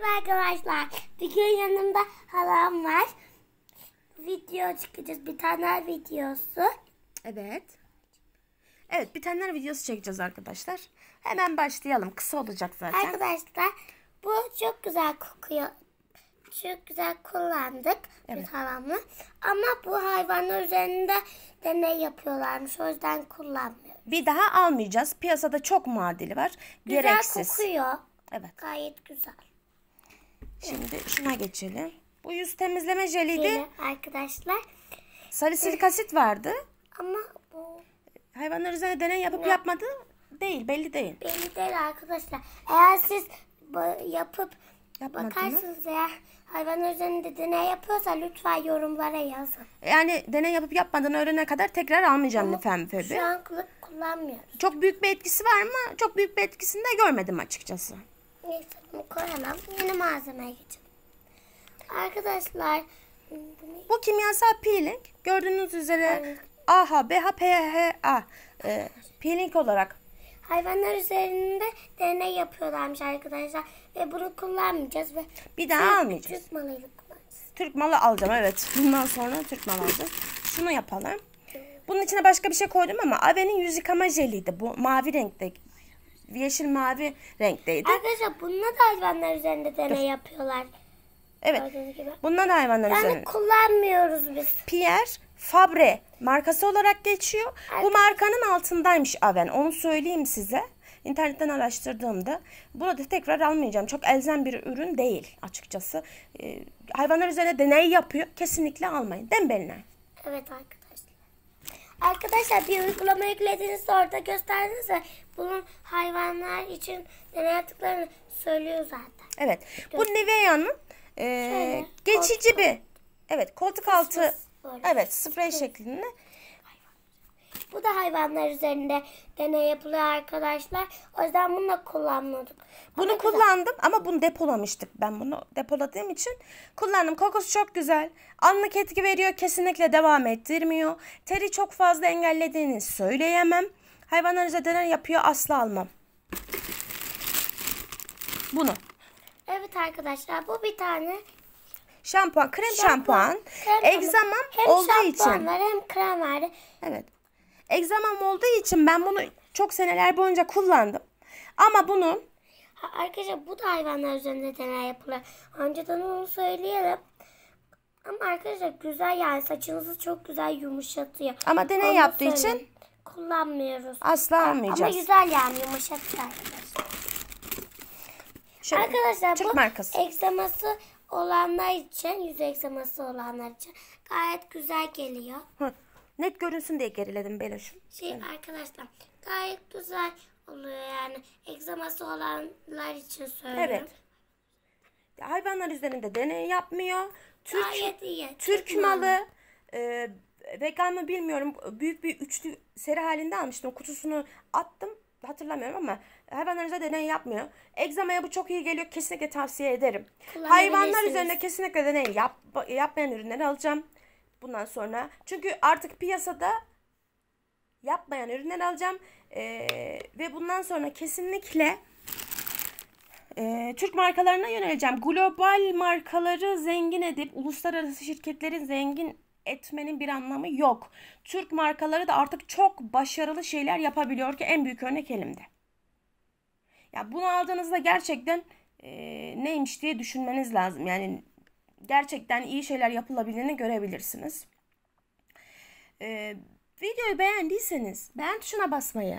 Merhaba arkadaşlar. Bugün yanımda halam var. Video çekeceğiz. Bir tane videosu. Evet. Evet bir tane videosu çekeceğiz arkadaşlar. Hemen başlayalım. Kısa olacak zaten. Arkadaşlar bu çok güzel kokuyor. Çok güzel kullandık evet. biz halamla. Ama bu hayvanlar üzerinde deney yapıyorlarmış. O yüzden kullanmıyoruz. Bir daha almayacağız. Piyasada çok muadili var. Güzel Gereksiz. kokuyor. Evet. Gayet güzel. Şimdi şuna geçelim. Bu yüz temizleme jeliydi. Jeli arkadaşlar. Sarı silikasit vardı. Ama bu... Hayvanlar üzerine deney yapıp ne? yapmadı değil. Belli değil. Belli değil arkadaşlar. Eğer siz yapıp Yapmadınız. bakarsanız eğer hayvanlar üzerinde deney yapıyorsa lütfen yorumlara yazın. Yani deney yapıp yapmadığını öğrenene kadar tekrar almayacağım lütfen Febi. Şu an kullanmıyoruz. Çok büyük bir etkisi var mı? Çok büyük bir etkisini de görmedim açıkçası mikserumu koyamam. Yeni malzemeye geçelim. Arkadaşlar bu kimyasal peeling gördüğünüz üzere AHA, BHA, PHA e, peeling olarak hayvanlar üzerinde deney yapıyorlarmış arkadaşlar ve bunu kullanmayacağız ve bir daha almayacağız. Türk malıyla kullanacağız. Türk malı alacağım evet. Bundan sonra Türk malı alacağım. Şunu yapalım. Bunun içine başka bir şey koydum ama Ave'nin yüz yıkama jeliydi. Bu mavi renkte yeşil mavi renkteydi. Arkadaşlar bununla da hayvanlar üzerinde deney yapıyorlar. Evet. Bundan hayvanlar yani üzerinde. kullanmıyoruz biz. Pierre Fabre markası olarak geçiyor. Arkadaşlar. Bu markanın altındaymış Aven. Onu söyleyeyim size. İnternetten araştırdığımda burada tekrar almayacağım. Çok elzem bir ürün değil açıkçası. Ee, hayvanlar üzerinde deney yapıyor. Kesinlikle almayın. Değil mi Belinay? Evet arkadaşlar. Arkadaşlar bir uygulama yüklediğinizde orada gösterdiğinizde bunun hayvanlar için neler yaptıklarını söylüyor zaten. Evet. Bu Nivea'nın e, geçici bir evet koltuk altı Evet, sprey şeklinde bu da hayvanlar üzerinde deney yapılıyor arkadaşlar. O yüzden bunu da kullanmadık. Bunu ama kullandım güzel. ama bunu depolamıştık. Ben bunu depoladığım için kullandım. Kokusu çok güzel. Anlık etki veriyor. Kesinlikle devam ettirmiyor. Teri çok fazla engellediğini söyleyemem. Hayvanlar üzerinde deney yapıyor asla almam. Bunu. Evet arkadaşlar bu bir tane şampuan, krem şampuan, şampuan krem egzamam olduğu için. Hem şampuan var hem krem var. Evet. Egzamam olduğu için ben bunu çok seneler boyunca kullandım. Ama bunu ha, Arkadaşlar bu da hayvanlar üzerinde deney yapılır. Önceden onu söyleyelim. Ama arkadaşlar güzel yani saçınızı çok güzel yumuşatıyor. Ama deney onu yaptığı söyleyeyim. için kullanmıyoruz. Asla almayacağız. Ama güzel yani yumuşatıyor arkadaşlar. Şöyle, arkadaşlar bu markası. egzaması olanlar için, yüz egzaması olanlar için gayet güzel geliyor. Hı net görünsün diye geriledim Beloş'um. Şey evet. arkadaşlar gayet güzel oluyor yani. Egzaması olanlar için söylüyorum. Evet. Hayvanlar üzerinde deney yapmıyor. Türk, gayet iyi. Türk malı. E, vegan mı bilmiyorum. Büyük bir üçlü seri halinde almıştım. Kutusunu attım. Hatırlamıyorum ama hayvanlar üzerinde deney yapmıyor. Egzamaya bu çok iyi geliyor. Kesinlikle tavsiye ederim. Hayvanlar üzerinde kesinlikle deney yap, yapmayan ürünleri alacağım bundan sonra. Çünkü artık piyasada yapmayan ürünler alacağım. Ee, ve bundan sonra kesinlikle e, Türk markalarına yöneleceğim. Global markaları zengin edip uluslararası şirketlerin zengin etmenin bir anlamı yok. Türk markaları da artık çok başarılı şeyler yapabiliyor ki en büyük örnek elimde. Ya bunu aldığınızda gerçekten e, neymiş diye düşünmeniz lazım. Yani gerçekten iyi şeyler yapılabildiğini görebilirsiniz. Ee, videoyu beğendiyseniz beğen tuşuna basmayı,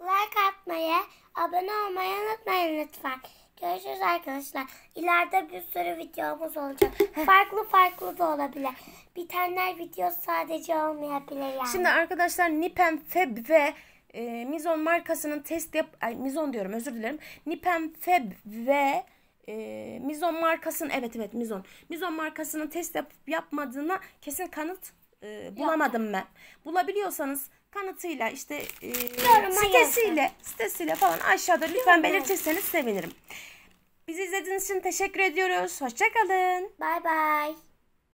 like atmayı, abone olmayı unutmayın lütfen. Görüşürüz arkadaşlar. İleride bir sürü videomuz olacak. farklı farklı da olabilir. Bitenler video sadece olmayabilir yani. Şimdi arkadaşlar Nipen, Feb ve e, Mizon markasının test yap... Ay, Mizon diyorum özür dilerim. Nipen, Feb ve e, Mizon markasının evet evet Mizon. Mizon markasının test yapıp yapmadığına kesin kanıt e, bulamadım ben. Bulabiliyorsanız kanıtıyla işte e, Yoruma sitesiyle sitesiyle falan aşağıda lütfen belirtirseniz sevinirim. Bizi izlediğiniz için teşekkür ediyoruz. Hoşçakalın. Bay bay.